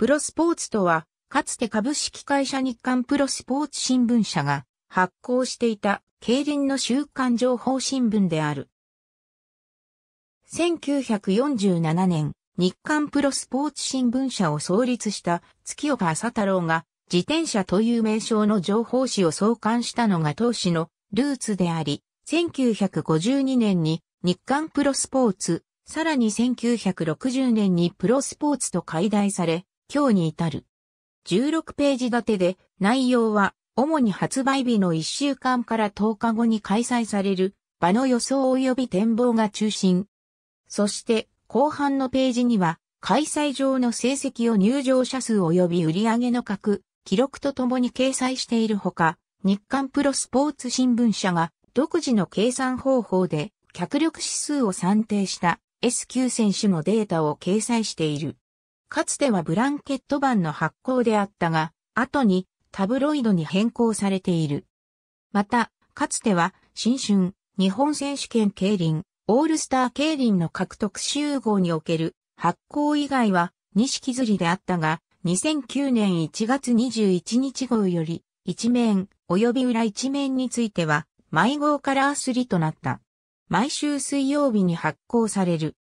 プロスポーツとは、かつて株式会社日刊プロスポーツ新聞社が発行していた競輪の週刊情報新聞である。1947年、日刊プロスポーツ新聞社を創立した月岡浅太郎が自転車という名称の情報誌を創刊したのが当時のルーツであり、1952年に日刊プロスポーツ、さらに1960年にプロスポーツと解題され、今日に至る。16ページ立てで、内容は、主に発売日の1週間から10日後に開催される、場の予想及び展望が中心。そして、後半のページには、開催上の成績を入場者数及び売上の各、記録とともに掲載しているほか、日刊プロスポーツ新聞社が独自の計算方法で脚力指数を算定した S q 選手のデータを掲載している。かつてはブランケット版の発行であったが、後にタブロイドに変更されている。また、かつては、新春、日本選手権競輪、オールスター競輪の獲得集合における発行以外は、式釣りであったが、2009年1月21日号より、一面、及び裏一面については、毎号からアスリとなった。毎週水曜日に発行される。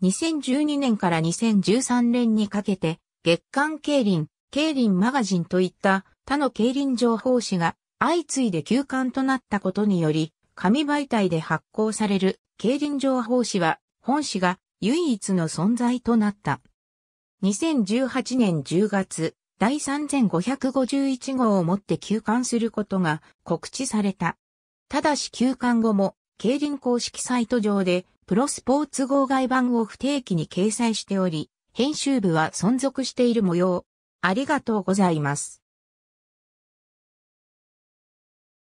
2012年から2013年にかけて、月刊競輪、競輪マガジンといった他の競輪情報誌が相次いで休刊となったことにより、紙媒体で発行される競輪情報誌は本誌が唯一の存在となった。2018年10月、第3551号をもって休刊することが告知された。ただし休刊後も、競輪公式サイト上でプロスポーツ号外版を不定期に掲載しており、編集部は存続している模様。ありがとうございます。